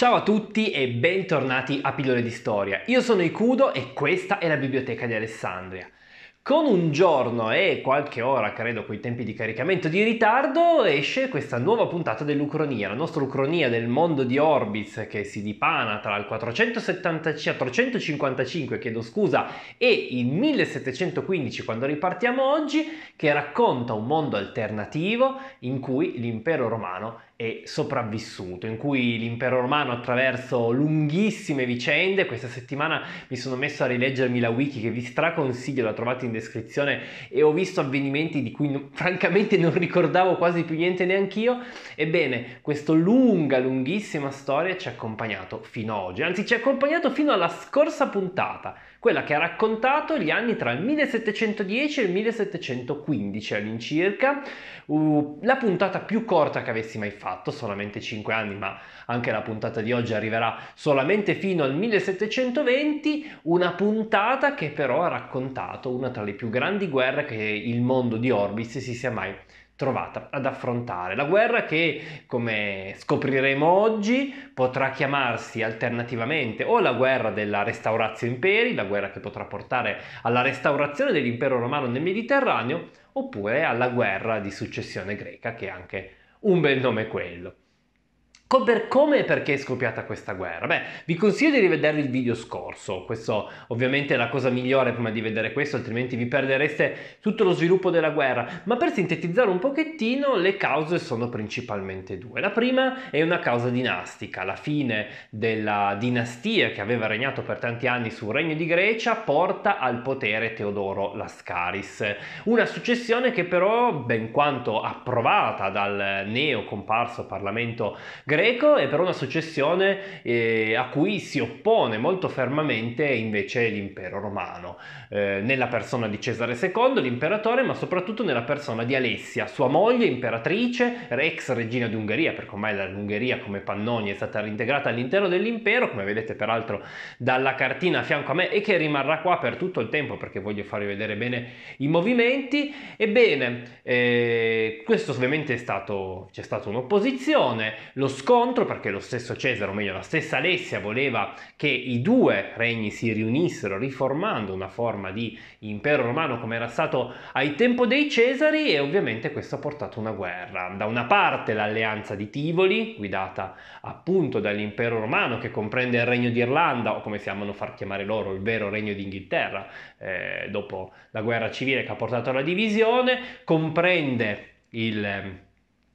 Ciao a tutti e bentornati a Pillole di Storia. Io sono Ikudo e questa è la Biblioteca di Alessandria. Con un giorno e qualche ora, credo, coi tempi di caricamento di ritardo, esce questa nuova puntata dell'Ucronia, la nostra Ucronia del mondo di Orbis che si dipana tra il 455, chiedo scusa, e il 1715, quando ripartiamo oggi, che racconta un mondo alternativo in cui l'impero romano è e sopravvissuto, in cui l'impero romano attraverso lunghissime vicende, questa settimana mi sono messo a rileggermi la wiki che vi straconsiglio, la trovate in descrizione e ho visto avvenimenti di cui francamente non ricordavo quasi più niente neanch'io, ebbene questa lunga, lunghissima storia ci ha accompagnato fino ad oggi, anzi ci ha accompagnato fino alla scorsa puntata, quella che ha raccontato gli anni tra il 1710 e il 1715 all'incirca, uh, la puntata più corta che avessi mai fatto, solamente 5 anni, ma anche la puntata di oggi arriverà solamente fino al 1720, una puntata che però ha raccontato una tra le più grandi guerre che il mondo di Orbis si sia mai trovata ad affrontare. La guerra che, come scopriremo oggi, potrà chiamarsi alternativamente o la guerra della restaurazio imperi, la guerra che potrà portare alla restaurazione dell'impero romano nel Mediterraneo, oppure alla guerra di successione greca, che è anche un bel nome quello. Per come e perché è scoppiata questa guerra? Beh, vi consiglio di rivedere il video scorso, questo ovviamente è la cosa migliore prima di vedere questo, altrimenti vi perdereste tutto lo sviluppo della guerra, ma per sintetizzare un pochettino le cause sono principalmente due. La prima è una causa dinastica, la fine della dinastia che aveva regnato per tanti anni sul Regno di Grecia porta al potere Teodoro Lascaris, una successione che però, ben quanto approvata dal neo comparso Parlamento greco, greco e per una successione eh, a cui si oppone molto fermamente invece l'impero romano, eh, nella persona di Cesare II, l'imperatore, ma soprattutto nella persona di Alessia, sua moglie, imperatrice, ex regina di Ungheria, perché ormai l'Ungheria come Pannonia è stata reintegrata all'interno dell'impero, come vedete peraltro dalla cartina a fianco a me, e che rimarrà qua per tutto il tempo perché voglio farvi vedere bene i movimenti. Ebbene, eh, questo ovviamente è stato, c'è stata un'opposizione, lo scopo scontro perché lo stesso Cesare, o meglio la stessa Alessia, voleva che i due regni si riunissero riformando una forma di impero romano come era stato ai tempo dei Cesari e ovviamente questo ha portato una guerra. Da una parte l'alleanza di Tivoli, guidata appunto dall'impero romano che comprende il regno d'Irlanda o come si amano far chiamare loro il vero regno d'Inghilterra eh, dopo la guerra civile che ha portato alla divisione, comprende il ehm,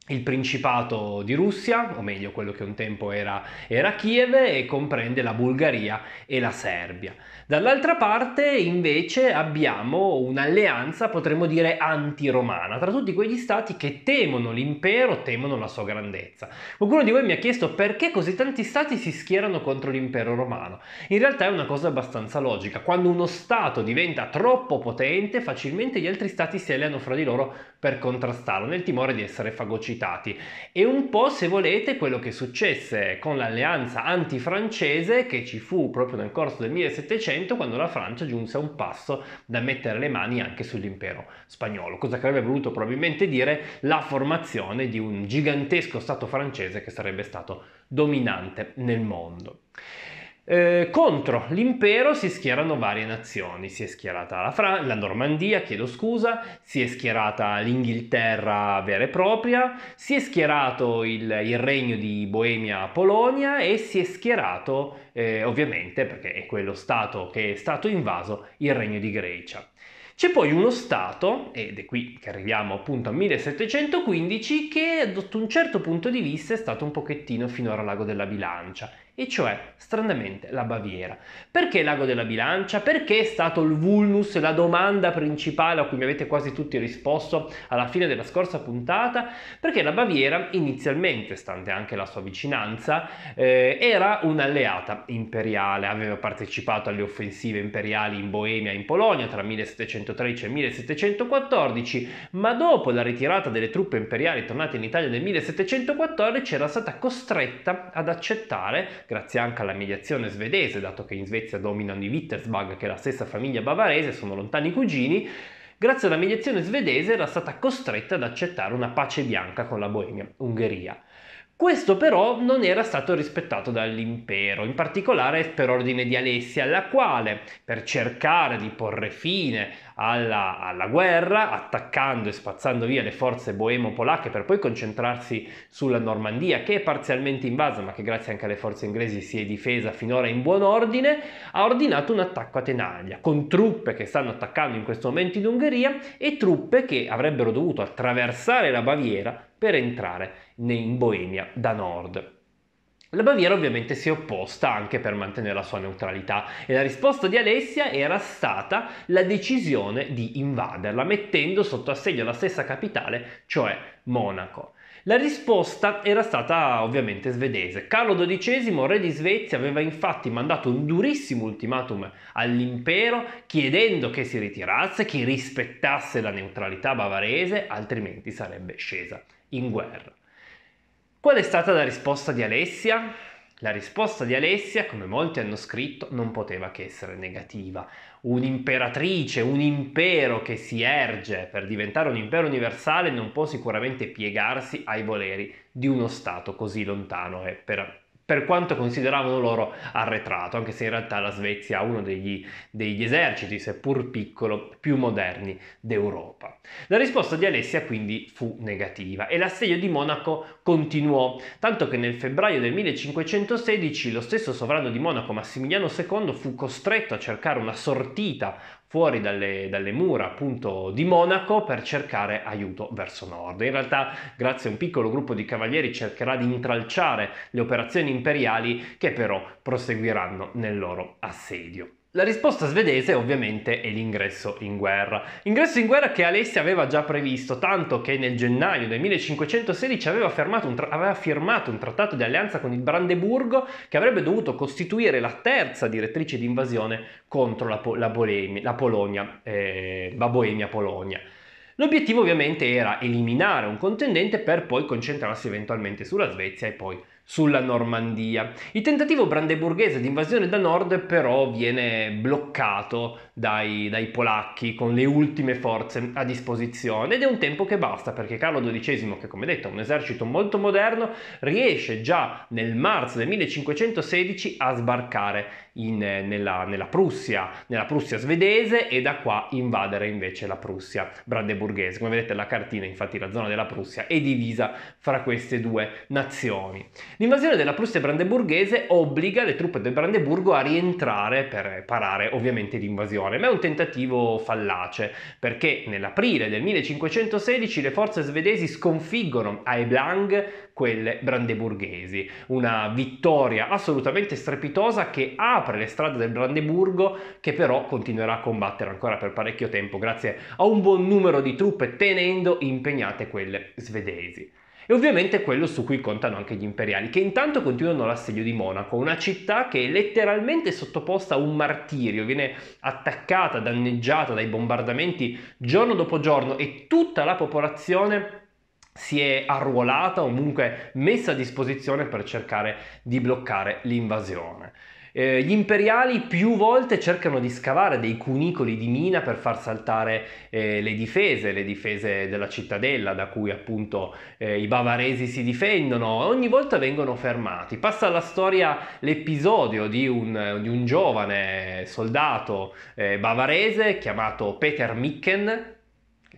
il Principato di Russia, o meglio quello che un tempo era, era, Kiev, e comprende la Bulgaria e la Serbia. Dall'altra parte invece abbiamo un'alleanza, potremmo dire, antiromana tra tutti quegli stati che temono l'impero, temono la sua grandezza. Qualcuno di voi mi ha chiesto perché così tanti stati si schierano contro l'impero romano. In realtà è una cosa abbastanza logica. Quando uno stato diventa troppo potente, facilmente gli altri stati si alleano fra di loro per contrastarlo, nel timore di essere fagocitati citati. E un po', se volete, quello che successe con l'alleanza antifrancese che ci fu proprio nel corso del 1700 quando la Francia giunse a un passo da mettere le mani anche sull'impero spagnolo, cosa che avrebbe voluto probabilmente dire la formazione di un gigantesco Stato francese che sarebbe stato dominante nel mondo. Eh, contro l'impero si schierano varie nazioni, si è schierata la, Fran- la Normandia, chiedo scusa, si è schierata l'Inghilterra vera e propria, si è schierato il, il regno di Boemia-Polonia e si è schierato, eh, ovviamente, perché è quello stato che è stato invaso, il regno di Grecia. C'è poi uno Stato, ed è qui che arriviamo appunto a 1715, che ad un certo punto di vista è stato un pochettino finora l'ago della bilancia e cioè stranamente la Baviera. Perché l'ago della bilancia? Perché è stato il vulnus, la domanda principale a cui mi avete quasi tutti risposto alla fine della scorsa puntata? Perché la Baviera inizialmente, stante anche la sua vicinanza, eh, era un'alleata imperiale, aveva partecipato alle offensive imperiali in Boemia e in Polonia tra 1713 e 1714, ma dopo la ritirata delle truppe imperiali tornate in Italia nel 1714 era stata costretta ad accettare grazie anche alla mediazione svedese, dato che in Svezia dominano i Wittelsbach, che è la stessa famiglia bavarese, sono lontani cugini, grazie alla mediazione svedese era stata costretta ad accettare una pace bianca con la Boemia, Ungheria. Questo però non era stato rispettato dall'impero, in particolare per ordine di Alessia, la quale, per cercare di porre fine alla, alla guerra, attaccando e spazzando via le forze boemo-polacche per poi concentrarsi sulla Normandia, che è parzialmente invasa, ma che grazie anche alle forze inglesi si è difesa finora in buon ordine, ha ordinato un attacco a Tenaglia, con truppe che stanno attaccando in questo momento in Ungheria e truppe che avrebbero dovuto attraversare la Baviera per entrare in Boemia da nord. La Baviera ovviamente si è opposta anche per mantenere la sua neutralità e la risposta di Alessia era stata la decisione di invaderla, mettendo sotto assedio la stessa capitale, cioè Monaco. La risposta era stata ovviamente svedese. Carlo XII, re di Svezia, aveva infatti mandato un durissimo ultimatum all'impero chiedendo che si ritirasse, che rispettasse la neutralità bavarese, altrimenti sarebbe scesa in guerra. Qual è stata la risposta di Alessia? La risposta di Alessia, come molti hanno scritto, non poteva che essere negativa. Un'imperatrice, un impero che si erge per diventare un impero universale non può sicuramente piegarsi ai voleri di uno Stato così lontano e per per quanto consideravano loro arretrato, anche se in realtà la Svezia ha uno degli, degli eserciti, seppur piccolo, più moderni d'Europa. La risposta di Alessia quindi fu negativa e l'assedio di Monaco continuò, tanto che nel febbraio del 1516 lo stesso sovrano di Monaco Massimiliano II fu costretto a cercare una sortita fuori dalle, dalle, mura appunto di Monaco per cercare aiuto verso nord. In realtà grazie a un piccolo gruppo di cavalieri cercherà di intralciare le operazioni imperiali che però proseguiranno nel loro assedio. La risposta svedese ovviamente è l'ingresso in guerra. Ingresso in guerra che Alessia aveva già previsto, tanto che nel gennaio del 1516 aveva, tra- aveva, firmato un trattato di alleanza con il Brandeburgo che avrebbe dovuto costituire la terza direttrice di invasione contro la, po- la, Bolemi- la Polonia, eh, la Boemia-Polonia. L'obiettivo ovviamente era eliminare un contendente per poi concentrarsi eventualmente sulla Svezia e poi sulla Normandia. Il tentativo brandeburghese di invasione da nord però viene bloccato dai, dai polacchi con le ultime forze a disposizione ed è un tempo che basta perché Carlo XII, che come detto è un esercito molto moderno, riesce già nel marzo del 1516 a sbarcare in, eh, nella, nella, Prussia, nella Prussia svedese e da qua invadere invece la Prussia brandeburghese. Come vedete la cartina, infatti la zona della Prussia è divisa fra queste due nazioni. L'invasione della Prussia brandeburghese obbliga le truppe del Brandeburgo a rientrare per parare ovviamente l'invasione rivoluzione, ma è un tentativo fallace, perché nell'aprile del 1516 le forze svedesi sconfiggono a Eblang quelle brandeburghesi, una vittoria assolutamente strepitosa che apre le strade del Brandeburgo, che però continuerà a combattere ancora per parecchio tempo grazie a un buon numero di truppe tenendo impegnate quelle svedesi. E ovviamente quello su cui contano anche gli imperiali, che intanto continuano l'assedio di Monaco, una città che è letteralmente sottoposta a un martirio, viene attaccata, danneggiata dai bombardamenti giorno dopo giorno e tutta la popolazione si è arruolata o comunque messa a disposizione per cercare di bloccare l'invasione. Eh, gli imperiali più volte cercano di scavare dei cunicoli di mina per far saltare eh, le difese, le difese della cittadella da cui appunto eh, i bavaresi si difendono, e ogni volta vengono fermati. Passa alla storia l'episodio di un, di un giovane soldato eh, bavarese chiamato Peter Micken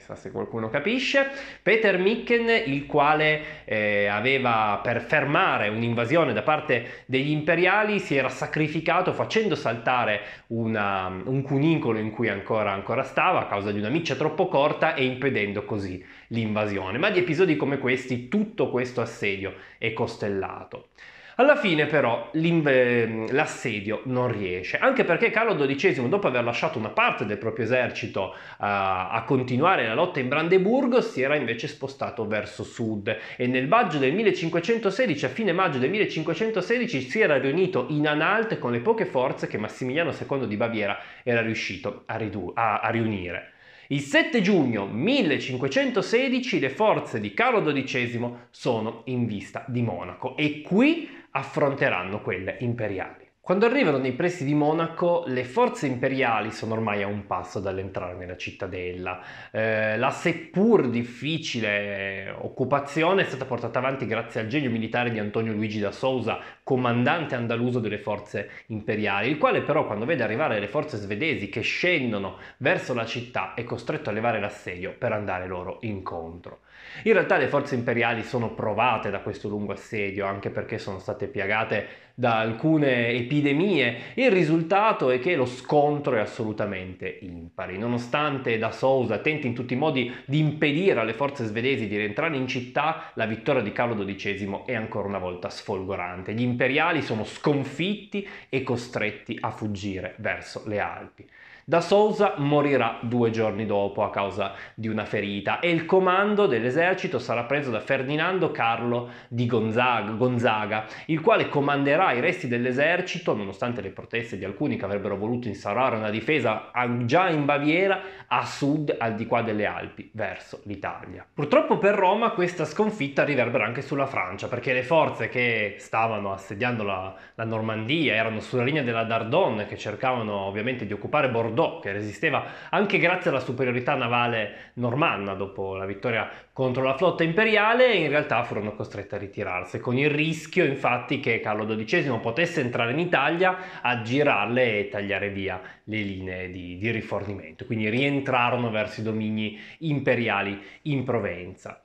chissà se qualcuno capisce, Peter Micken, il quale eh, aveva per fermare un'invasione da parte degli imperiali si era sacrificato facendo saltare una, un cunicolo in cui ancora, ancora stava a causa di una miccia troppo corta e impedendo così l'invasione. Ma di episodi come questi tutto questo assedio è costellato. Alla fine però l'assedio non riesce, anche perché Carlo XII, dopo aver lasciato una parte del proprio esercito a, a continuare la lotta in Brandeburgo, si era invece spostato verso sud e nel maggio del 1516, a fine maggio del 1516, si era riunito in Anhalt con le poche forze che Massimiliano II di Baviera era riuscito a, a, a riunire. Il 7 giugno 1516 le forze di Carlo XII sono in vista di Monaco e qui affronteranno quelle imperiali. Quando arrivano nei pressi di Monaco, le forze imperiali sono ormai a un passo dall'entrare nella cittadella. Eh, la seppur difficile occupazione è stata portata avanti grazie al genio militare di Antonio Luigi da Sousa, comandante andaluso delle forze imperiali, il quale però quando vede arrivare le forze svedesi che scendono verso la città è costretto a levare l'assedio per andare loro incontro. In realtà le forze imperiali sono provate da questo lungo assedio, anche perché sono state piagate da alcune epidemie. Il risultato è che lo scontro è assolutamente impari. Nonostante da Sousa tenti in tutti i modi di impedire alle forze svedesi di rientrare in città, la vittoria di Carlo XII è ancora una volta sfolgorante. Gli imperiali sono sconfitti e costretti a fuggire verso le Alpi. Da Sousa morirà due giorni dopo a causa di una ferita e il comando dell'esercito sarà preso da Ferdinando Carlo di Gonzaga, Gonzaga il quale comanderà i resti dell'esercito nonostante le proteste di alcuni che avrebbero voluto instaurare una difesa già in Baviera a sud al di qua delle Alpi verso l'Italia. Purtroppo per Roma questa sconfitta riverbera anche sulla Francia perché le forze che stavano assediando la, la Normandia erano sulla linea della Dardonne che cercavano ovviamente di occupare Bordeaux ricordò che resisteva anche grazie alla superiorità navale normanna dopo la vittoria contro la flotta imperiale e in realtà furono costrette a ritirarsi, con il rischio infatti che Carlo XII potesse entrare in Italia, a girarle e tagliare via le linee di, di rifornimento, quindi rientrarono verso i domini imperiali in Provenza.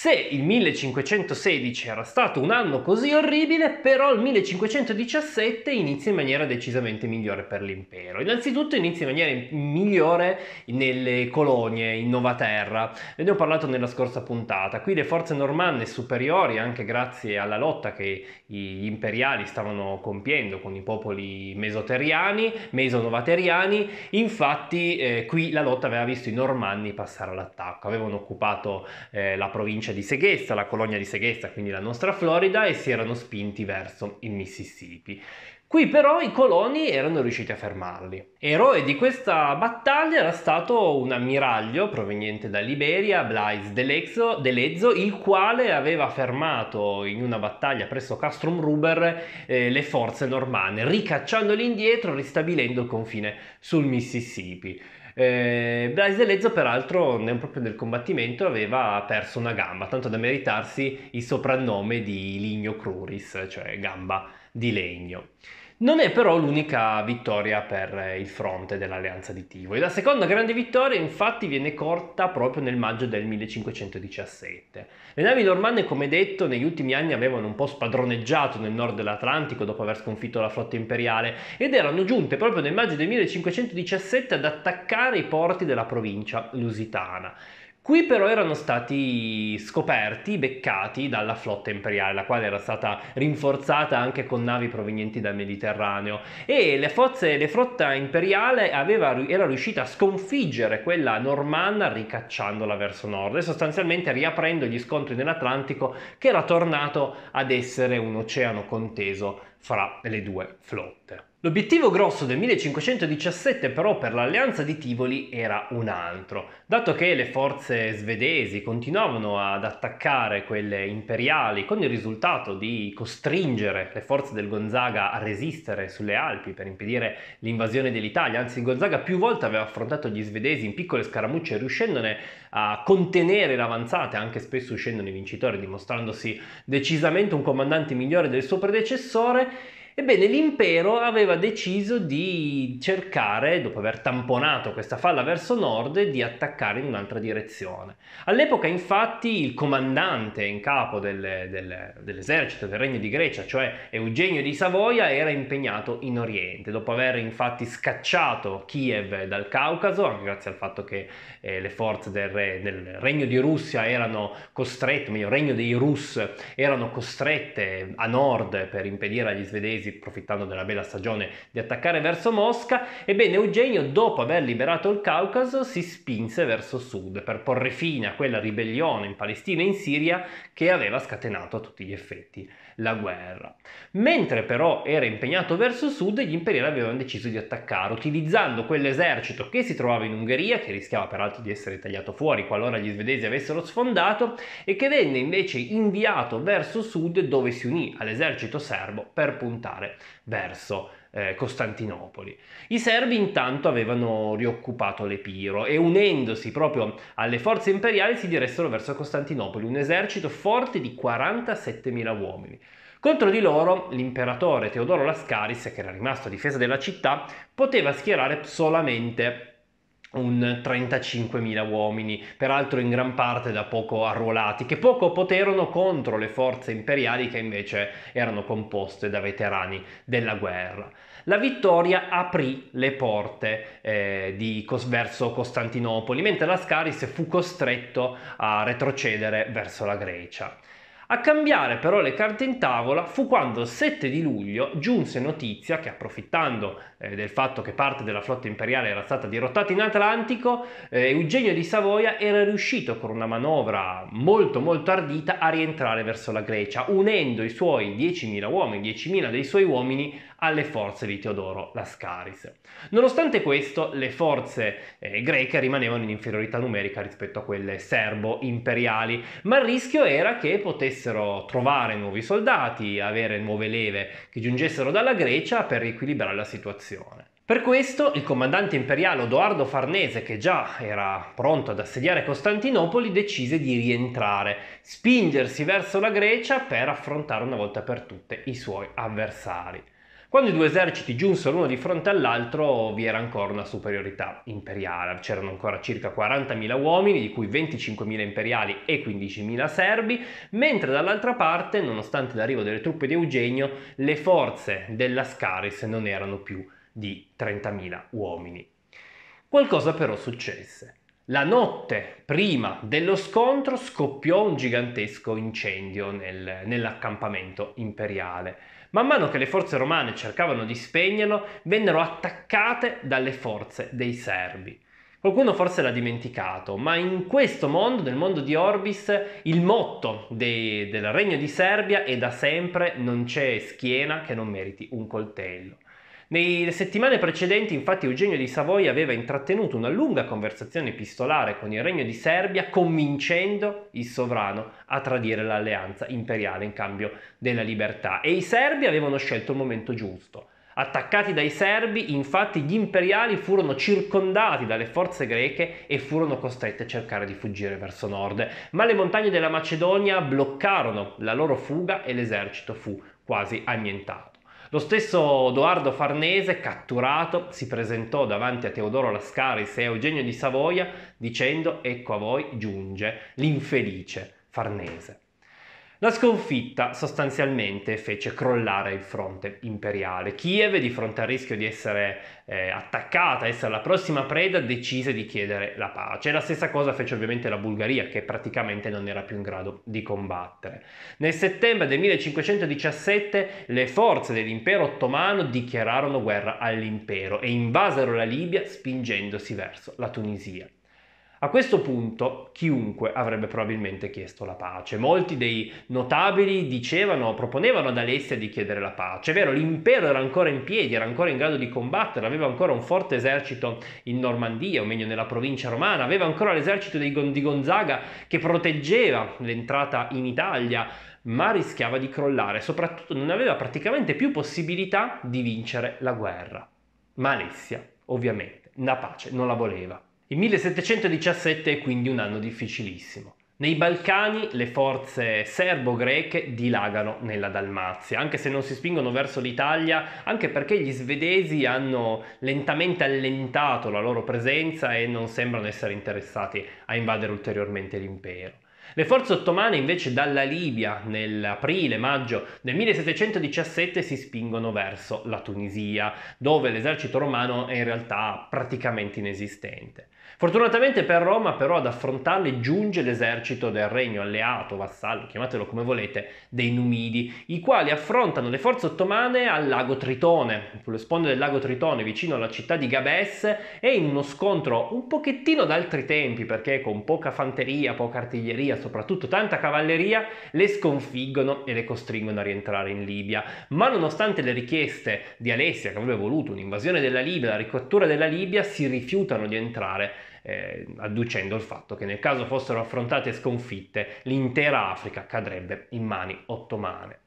Se il 1516 era stato un anno così orribile, però il 1517 inizia in maniera decisamente migliore per l'impero. Innanzitutto inizia in maniera migliore nelle colonie, in Nova Novaterra. Ne ho parlato nella scorsa puntata. Qui le forze normanne superiori, anche grazie alla lotta che gli imperiali stavano compiendo con i popoli mesoteriani, mesonovateriani, infatti eh, qui la lotta aveva visto i normanni passare all'attacco. Avevano occupato eh, la provincia provincia di Seghessa, la colonia di Seghessa, quindi la nostra Florida, e si erano spinti verso il Mississippi. Qui però i coloni erano riusciti a fermarli. Eroe di questa battaglia era stato un ammiraglio proveniente da Liberia, Blaise Delezzo, Delezzo il quale aveva fermato in una battaglia presso Castrum Ruber eh, le forze normanne, ricacciandoli indietro, ristabilendo il confine sul Mississippi. Eh, Blaise Lezzo peraltro nel, proprio nel combattimento aveva perso una gamba, tanto da meritarsi il soprannome di Ligno Cruris, cioè gamba di legno. Non è però l'unica vittoria per eh, il fronte dell'alleanza di Tivoli. La seconda grande vittoria infatti viene corta proprio nel maggio del 1517. Le navi normanne, come detto, negli ultimi anni avevano un po' spadroneggiato nel nord dell'Atlantico dopo aver sconfitto la flotta imperiale ed erano giunte proprio nel maggio del 1517 ad attaccare i porti della provincia lusitana. Qui però erano stati scoperti, beccati dalla flotta imperiale, la quale era stata rinforzata anche con navi provenienti dal Mediterraneo e le forze, le flotta imperiale aveva, era riuscita a sconfiggere quella normanna ricacciandola verso nord e sostanzialmente riaprendo gli scontri nell'Atlantico che era tornato ad essere un oceano conteso fra le due flotte. L'obiettivo grosso del 1517 però per l'alleanza di Tivoli era un altro, dato che le forze svedesi continuavano ad attaccare quelle imperiali con il risultato di costringere le forze del Gonzaga a resistere sulle Alpi per impedire l'invasione dell'Italia, anzi Gonzaga più volte aveva affrontato gli svedesi in piccole scaramucce riuscendone a contenere l'avanzata, anche spesso uscendone vincitore, dimostrandosi decisamente un comandante migliore del suo predecessore Ebbene, l'impero aveva deciso di cercare, dopo aver tamponato questa falla verso nord, di attaccare in un'altra direzione. All'epoca, infatti, il comandante in capo delle, delle, dell'esercito del Regno di Grecia, cioè Eugenio di Savoia, era impegnato in Oriente. Dopo aver infatti scacciato Kiev dal Caucaso, anche grazie al fatto che eh, le forze del, re, del, Regno di Russia erano costrette, meglio, Regno dei Rus erano costrette a nord per impedire agli svedesi tedeschi, approfittando della bella stagione, di attaccare verso Mosca, ebbene Eugenio, dopo aver liberato il Caucaso, si spinse verso sud per porre fine a quella ribellione in Palestina e in Siria che aveva scatenato a tutti gli effetti la guerra. Mentre però era impegnato verso sud, gli imperiali avevano deciso di attaccare, utilizzando quell'esercito che si trovava in Ungheria, che rischiava peraltro di essere tagliato fuori qualora gli svedesi avessero sfondato, e che venne invece inviato verso sud dove si unì all'esercito serbo per puntare sbarcare verso eh, Costantinopoli. I serbi intanto avevano rioccupato l'Epiro e unendosi proprio alle forze imperiali si diressero verso Costantinopoli, un esercito forte di 47.000 uomini. Contro di loro l'imperatore Teodoro Lascaris, che era rimasto a difesa della città, poteva schierare solamente un 35.000 uomini, peraltro in gran parte da poco arruolati, che poco poterono contro le forze imperiali che invece erano composte da veterani della guerra. La vittoria aprì le porte eh, di cos- verso Costantinopoli, mentre Lascaris fu costretto a retrocedere verso la Grecia. A cambiare però le carte in tavola fu quando il 7 di luglio giunse notizia che approfittando eh, del fatto che parte della flotta imperiale era stata dirottata in Atlantico, eh, Eugenio di Savoia era riuscito con una manovra molto molto ardita a rientrare verso la Grecia, unendo i suoi 10.000 uomini, 10.000 dei suoi uomini alle forze di Teodoro Lascaris. Nonostante questo, le forze eh, greche rimanevano in inferiorità numerica rispetto a quelle serbo-imperiali, ma il rischio era che potessero trovare nuovi soldati, avere nuove leve che giungessero dalla Grecia per riequilibrare la situazione. Per questo il comandante imperiale Odoardo Farnese, che già era pronto ad assediare Costantinopoli, decise di rientrare, spingersi verso la Grecia per affrontare una volta per tutte i suoi avversari. Quando i due eserciti giunsero uno di fronte all'altro vi era ancora una superiorità imperiale, c'erano ancora circa 40.000 uomini, di cui 25.000 imperiali e 15.000 serbi, mentre dall'altra parte, nonostante l'arrivo delle truppe di Eugenio, le forze dell'Ascaris non erano più di 30.000 uomini. Qualcosa però successe. La notte prima dello scontro scoppiò un gigantesco incendio nel, nell'accampamento imperiale Man mano che le forze romane cercavano di spegnerlo, vennero attaccate dalle forze dei serbi. Qualcuno forse l'ha dimenticato, ma in questo mondo, nel mondo di Orbis, il motto dei, del Regno di Serbia è da sempre non c'è schiena che non meriti un coltello. Nelle settimane precedenti infatti Eugenio di Savoia aveva intrattenuto una lunga conversazione epistolare con il Regno di Serbia convincendo il sovrano a tradire l'alleanza imperiale in cambio della libertà e i serbi avevano scelto il momento giusto. Attaccati dai serbi, infatti, gli imperiali furono circondati dalle forze greche e furono costretti a cercare di fuggire verso nord. Ma le montagne della Macedonia bloccarono la loro fuga e l'esercito fu quasi annientato. Lo stesso Edoardo Farnese, catturato, si presentò davanti a Teodoro Lascaris e Eugenio di Savoia dicendo ecco a voi giunge l'infelice Farnese. La sconfitta sostanzialmente fece crollare il fronte imperiale. Kiev, di fronte al rischio di essere eh, attaccata, essere la prossima preda, decise di chiedere la pace. La stessa cosa fece ovviamente la Bulgaria, che praticamente non era più in grado di combattere. Nel settembre del 1517 le forze dell'impero ottomano dichiararono guerra all'impero e invasero la Libia spingendosi verso la Tunisia. A questo punto chiunque avrebbe probabilmente chiesto la pace. Molti dei notabili dicevano, proponevano ad Alessia di chiedere la pace. È vero, l'impero era ancora in piedi, era ancora in grado di combattere, aveva ancora un forte esercito in Normandia, o meglio nella provincia romana, aveva ancora l'esercito di Gonzaga che proteggeva l'entrata in Italia, ma rischiava di crollare, soprattutto non aveva praticamente più possibilità di vincere la guerra. Ma Alessia, ovviamente, la pace non la voleva. Il 1717 è quindi un anno difficilissimo. Nei Balcani le forze serbo-greche dilagano nella Dalmazia, anche se non si spingono verso l'Italia, anche perché gli svedesi hanno lentamente allentato la loro presenza e non sembrano essere interessati a invadere ulteriormente l'impero. Le forze ottomane invece dalla Libia nell'aprile-maggio del 1717 si spingono verso la Tunisia, dove l'esercito romano è in realtà praticamente inesistente. Fortunatamente per Roma però ad affrontarle giunge l'esercito del regno alleato, vassallo, chiamatelo come volete, dei Numidi, i quali affrontano le forze ottomane al lago Tritone, sulle sponde del lago Tritone vicino alla città di Gabes e in uno scontro un pochettino d'altri tempi perché con poca fanteria, poca artiglieria, soprattutto tanta cavalleria, le sconfiggono e le costringono a rientrare in Libia. Ma nonostante le richieste di Alessia che avrebbe voluto un'invasione della Libia, la ricottura della Libia, si rifiutano di entrare eh, adducendo il fatto che nel caso fossero affrontate e sconfitte l'intera Africa cadrebbe in mani ottomane.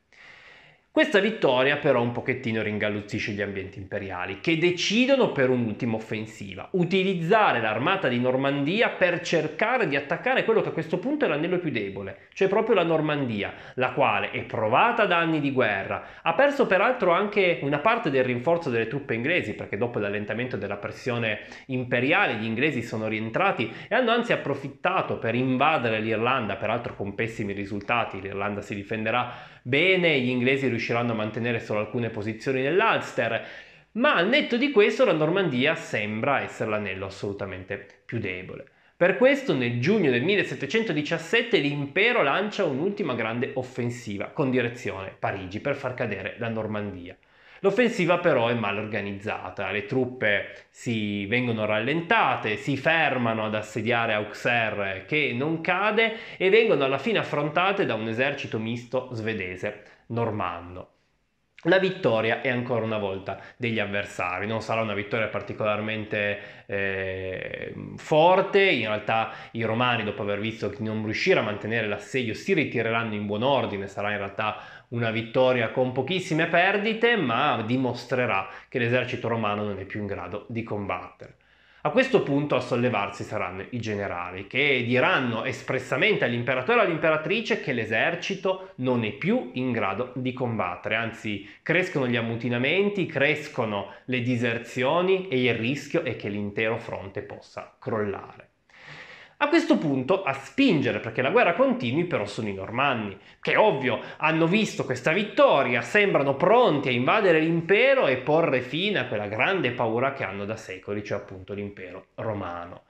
Questa vittoria però un pochettino ringalluzzisce gli ambienti imperiali, che decidono per un'ultima offensiva, utilizzare l'armata di Normandia per cercare di attaccare quello che a questo punto è l'anello più debole, cioè proprio la Normandia, la quale è provata da anni di guerra, ha perso peraltro anche una parte del rinforzo delle truppe inglesi, perché dopo l'allentamento della pressione imperiale gli inglesi sono rientrati e hanno anzi approfittato per invadere l'Irlanda, peraltro con pessimi risultati, l'Irlanda si difenderà bene, gli inglesi riusciranno riusciranno a mantenere solo alcune posizioni nell'Ulster, ma al netto di questo la Normandia sembra essere l'anello assolutamente più debole. Per questo nel giugno del 1717 l'impero lancia un'ultima grande offensiva con direzione Parigi per far cadere la Normandia. L'offensiva però è mal organizzata, le truppe si vengono rallentate, si fermano ad assediare Auxerre che non cade e vengono alla fine affrontate da un esercito misto svedese normando. La vittoria è ancora una volta degli avversari, non sarà una vittoria particolarmente eh, forte, in realtà i romani dopo aver visto che non riuscire a mantenere l'assedio si ritireranno in buon ordine, sarà in realtà una vittoria con pochissime perdite, ma dimostrerà che l'esercito romano non è più in grado di combattere. A questo punto a sollevarsi saranno i generali, che diranno espressamente all'imperatore e all'imperatrice che l'esercito non è più in grado di combattere, anzi crescono gli ammutinamenti, crescono le diserzioni e il rischio è che l'intero fronte possa crollare. A questo punto a spingere perché la guerra continui però sono i normanni, che ovvio hanno visto questa vittoria, sembrano pronti a invadere l'impero e porre fine a quella grande paura che hanno da secoli, cioè appunto l'impero romano.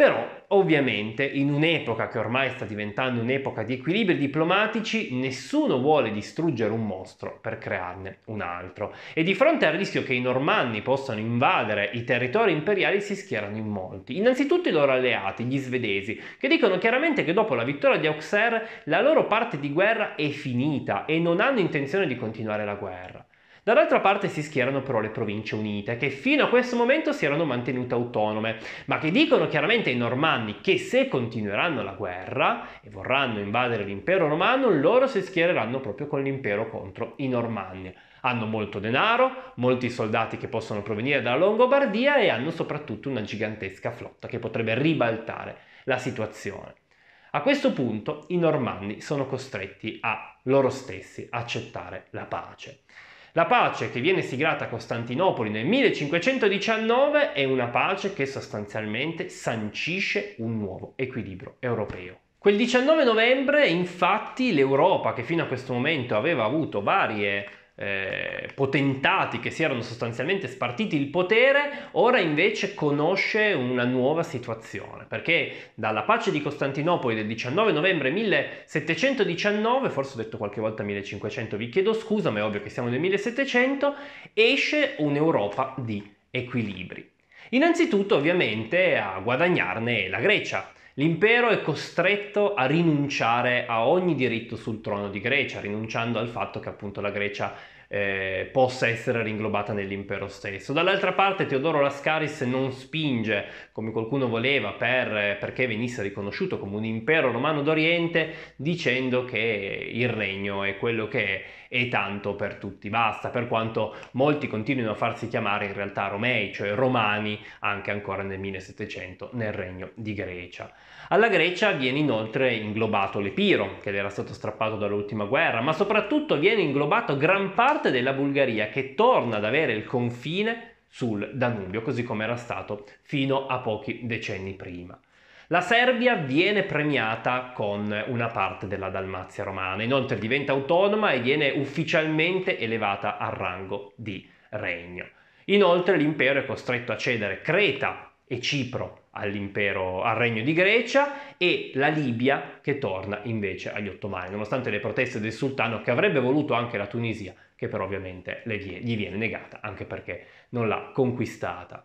Però ovviamente in un'epoca che ormai sta diventando un'epoca di equilibri diplomatici, nessuno vuole distruggere un mostro per crearne un altro. E di fronte al rischio che i normanni possano invadere i territori imperiali si schierano in molti. Innanzitutto i loro alleati, gli svedesi, che dicono chiaramente che dopo la vittoria di Auxerre la loro parte di guerra è finita e non hanno intenzione di continuare la guerra. Dall'altra parte si schierano però le province unite, che fino a questo momento si erano mantenute autonome, ma che dicono chiaramente ai normanni che se continueranno la guerra e vorranno invadere l'impero romano, loro si schiereranno proprio con l'impero contro i normanni. Hanno molto denaro, molti soldati che possono provenire dalla Longobardia e hanno soprattutto una gigantesca flotta che potrebbe ribaltare la situazione. A questo punto i normanni sono costretti a loro stessi accettare la pace. La pace che viene siglata a Costantinopoli nel 1519 è una pace che sostanzialmente sancisce un nuovo equilibrio europeo. Quel 19 novembre, infatti, l'Europa, che fino a questo momento aveva avuto varie eh, potentati che si erano sostanzialmente spartiti il potere, ora invece conosce una nuova situazione, perché dalla pace di Costantinopoli del 19 novembre 1719, forse ho detto qualche volta 1500, vi chiedo scusa, ma è ovvio che siamo nel 1700, esce un'Europa di equilibri. Innanzitutto ovviamente a guadagnarne la Grecia L'impero è costretto a rinunciare a ogni diritto sul trono di Grecia, rinunciando al fatto che appunto la Grecia eh, possa essere ringlobata nell'impero stesso. Dall'altra parte Teodoro Lascaris non spinge, come qualcuno voleva, per, perché venisse riconosciuto come un impero romano d'Oriente, dicendo che il regno è quello che è e tanto per tutti basta, per quanto molti continuino a farsi chiamare in realtà romei, cioè romani, anche ancora nel 1700 nel regno di Grecia. Alla Grecia viene inoltre inglobato l'Epiro, che era stato strappato dall'ultima guerra, ma soprattutto viene inglobato gran parte parte della Bulgaria che torna ad avere il confine sul Danubio, così come era stato fino a pochi decenni prima. La Serbia viene premiata con una parte della Dalmazia romana, inoltre diventa autonoma e viene ufficialmente elevata al rango di regno. Inoltre l'impero è costretto a cedere Creta e Cipro all'impero, al regno di Grecia e la Libia che torna invece agli ottomani, nonostante le proteste del sultano che avrebbe voluto anche la Tunisia, che però ovviamente gli viene negata anche perché non l'ha conquistata.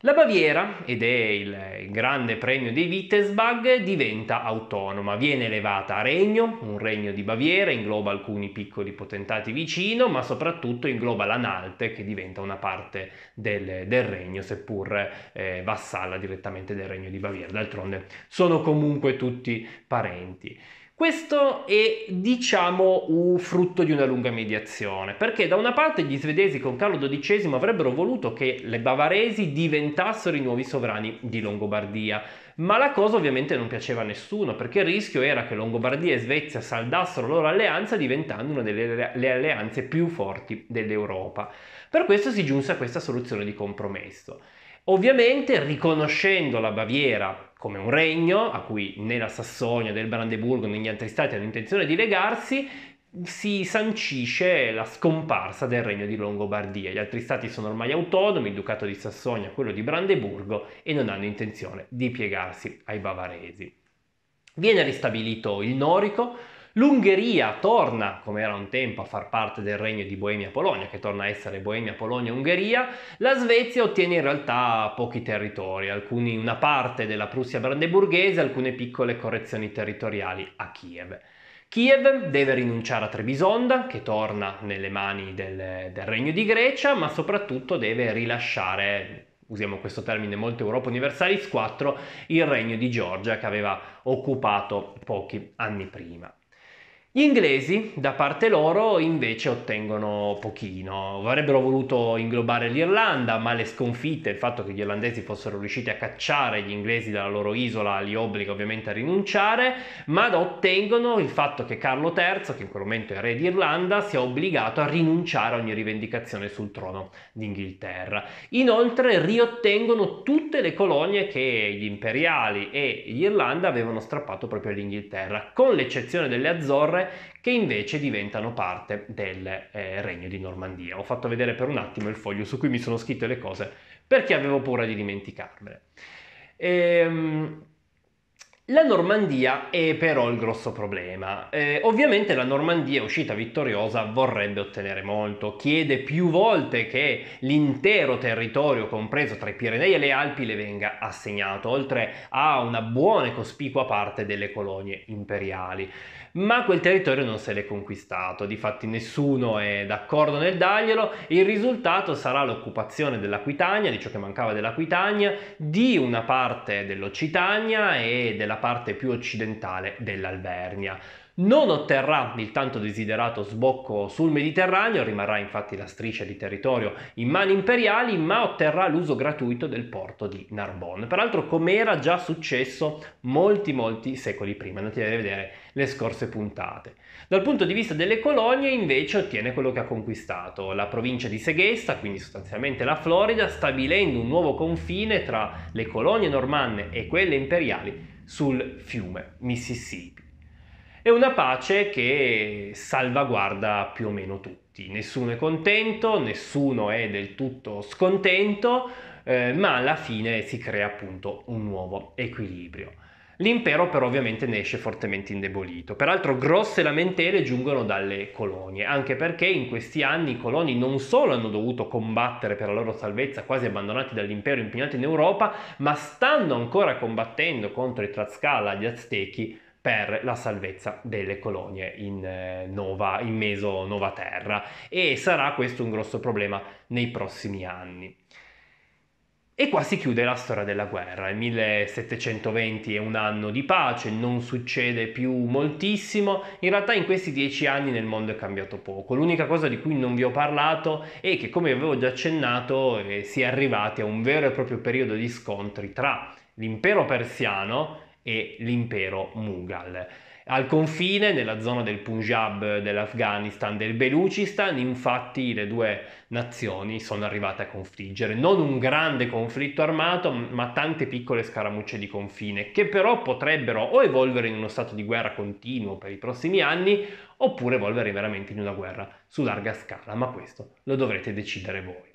La Baviera, ed è il grande premio dei Wittelsbach, diventa autonoma, viene elevata a regno, un regno di Baviera, ingloba alcuni piccoli potentati vicino, ma soprattutto ingloba l'Analte, che diventa una parte del, del regno, seppur eh, vassalla direttamente del regno di Baviera. D'altronde sono comunque tutti parenti. Questo è, diciamo, un frutto di una lunga mediazione, perché da una parte gli svedesi con Carlo XII avrebbero voluto che le bavaresi diventassero i nuovi sovrani di Longobardia, ma la cosa ovviamente non piaceva a nessuno, perché il rischio era che Longobardia e Svezia saldassero la loro alleanza diventando una delle alleanze più forti dell'Europa. Per questo si giunse a questa soluzione di compromesso. Ovviamente riconoscendo la Baviera come un regno a cui né la Sassonia né il Brandeburgo né gli altri stati hanno intenzione di legarsi, si sancisce la scomparsa del regno di Longobardia. Gli altri stati sono ormai autonomi, il ducato di Sassonia, quello di Brandeburgo, e non hanno intenzione di piegarsi ai bavaresi. Viene ristabilito il Norico, L'Ungheria torna, come era un tempo, a far parte del regno di Boemia-Polonia, che torna a essere Boemia-Polonia-Ungheria. La Svezia ottiene in realtà pochi territori, alcuni una parte della Prussia brandeburghese, alcune piccole correzioni territoriali a Kiev. Kiev deve rinunciare a Trebisonda, che torna nelle mani del, del, Regno di Grecia, ma soprattutto deve rilasciare, usiamo questo termine molto Europa Universalis 4, il Regno di Georgia che aveva occupato pochi anni prima. Gli inglesi, da parte loro, invece ottengono pochino. Avrebbero voluto inglobare l'Irlanda, ma le sconfitte, il fatto che gli irlandesi fossero riusciti a cacciare gli inglesi dalla loro isola, li obbliga ovviamente a rinunciare, ma ottengono il fatto che Carlo III, che in quel momento è re d'Irlanda, sia obbligato a rinunciare a ogni rivendicazione sul trono d'Inghilterra. Inoltre riottengono tutte le colonie che gli imperiali e l'Irlanda avevano strappato proprio all'Inghilterra, con l'eccezione delle Azzorre che invece diventano parte del eh, Regno di Normandia. Ho fatto vedere per un attimo il foglio su cui mi sono scritte le cose perché avevo paura di dimenticarmele. Ehm la Normandia è però il grosso problema. Eh, ovviamente la Normandia uscita vittoriosa vorrebbe ottenere molto, chiede più volte che l'intero territorio compreso tra i Pirenei e le Alpi le venga assegnato, oltre a una buona e cospicua parte delle colonie imperiali. Ma quel territorio non se l'è conquistato, difatti nessuno è d'accordo nel darglielo, il risultato sarà l'occupazione dell'Aquitania, di ciò che mancava dell'Aquitania, di una parte dell'Occitania e della nella parte più occidentale dell'Alvernia. Non otterrà il tanto desiderato sbocco sul Mediterraneo, rimarrà infatti la striscia di territorio in mani imperiali, ma otterrà l'uso gratuito del porto di Narbonne. Peraltro come era già successo molti molti secoli prima, andate a vedere le scorse puntate. Dal punto di vista delle colonie invece ottiene quello che ha conquistato, la provincia di Segesta, quindi sostanzialmente la Florida, stabilendo un nuovo confine tra le colonie normanne e quelle imperiali sul fiume Mississippi. È una pace che salvaguarda più o meno tutti. Nessuno è contento, nessuno è del tutto scontento, eh, ma alla fine si crea appunto un nuovo equilibrio. L'impero però ovviamente ne esce fortemente indebolito. Peraltro grosse lamentele giungono dalle colonie, anche perché in questi anni i coloni non solo hanno dovuto combattere per la loro salvezza, quasi abbandonati dall'impero impegnati in Europa, ma stanno ancora combattendo contro i Tlaxcala, gli Aztechi, per la salvezza delle colonie in, eh, nova, in meso Nova Terra. E sarà questo un grosso problema nei prossimi anni. E qua si chiude la storia della guerra. Il 1720 è un anno di pace, non succede più moltissimo. In realtà in questi dieci anni nel mondo è cambiato poco. L'unica cosa di cui non vi ho parlato è che, come avevo già accennato, eh, si è arrivati a un vero e proprio periodo di scontri tra l'impero persiano e l'impero Mughal. Al confine, nella zona del Punjab, dell'Afghanistan, del Belucistan, infatti le due nazioni sono arrivate a confliggere. Non un grande conflitto armato, ma tante piccole scaramucce di confine, che però potrebbero o evolvere in uno stato di guerra continuo per i prossimi anni, oppure evolvere veramente in una guerra su larga scala, ma questo lo dovrete decidere voi.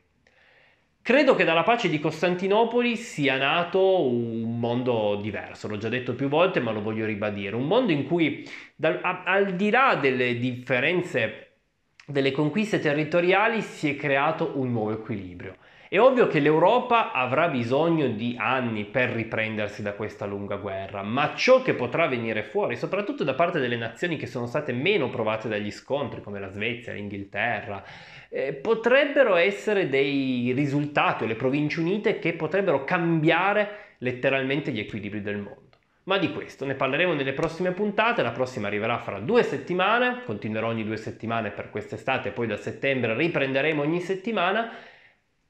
Credo che dalla pace di Costantinopoli sia nato un mondo diverso, l'ho già detto più volte ma lo voglio ribadire, un mondo in cui dal, a, al di là delle differenze delle conquiste territoriali si è creato un nuovo equilibrio. È ovvio che l'Europa avrà bisogno di anni per riprendersi da questa lunga guerra, ma ciò che potrà venire fuori, soprattutto da parte delle nazioni che sono state meno provate dagli scontri, come la Svezia, l'Inghilterra, eh, potrebbero essere dei risultati o le province unite che potrebbero cambiare letteralmente gli equilibri del mondo. Ma di questo ne parleremo nelle prossime puntate, la prossima arriverà fra due settimane, continuerò ogni due settimane per quest'estate, poi da settembre riprenderemo ogni settimana.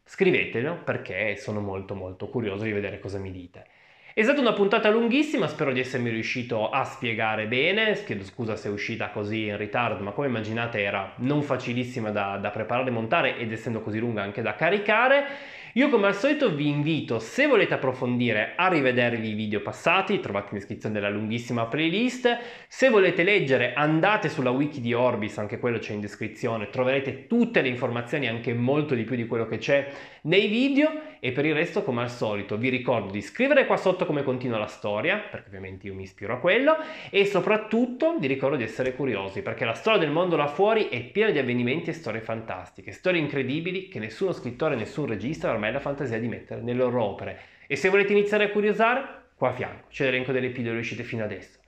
Scrivetelo perché sono molto molto curioso di vedere cosa mi dite. È stata una puntata lunghissima, spero di essermi riuscito a spiegare bene, chiedo scusa se è uscita così in ritardo, ma come immaginate era non facilissima da, da preparare e montare ed essendo così lunga anche da caricare. Io come al solito vi invito, se volete approfondire, a rivedervi i video passati, trovate in descrizione la lunghissima playlist. Se volete leggere, andate sulla wiki di Orbis, anche quello c'è in descrizione, troverete tutte le informazioni, anche molto di più di quello che c'è nei video e per il resto come al solito vi ricordo di scrivere qua sotto come continua la storia perché ovviamente io mi ispiro a quello e soprattutto vi ricordo di essere curiosi perché la storia del mondo là fuori è piena di avvenimenti e storie fantastiche storie incredibili che nessuno scrittore nessun regista ha ormai la fantasia di mettere nelle loro opere e se volete iniziare a curiosare qua a fianco c'è l'elenco delle pillole uscite fino adesso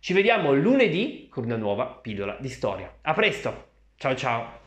ci vediamo lunedì con una nuova pillola di storia a presto ciao ciao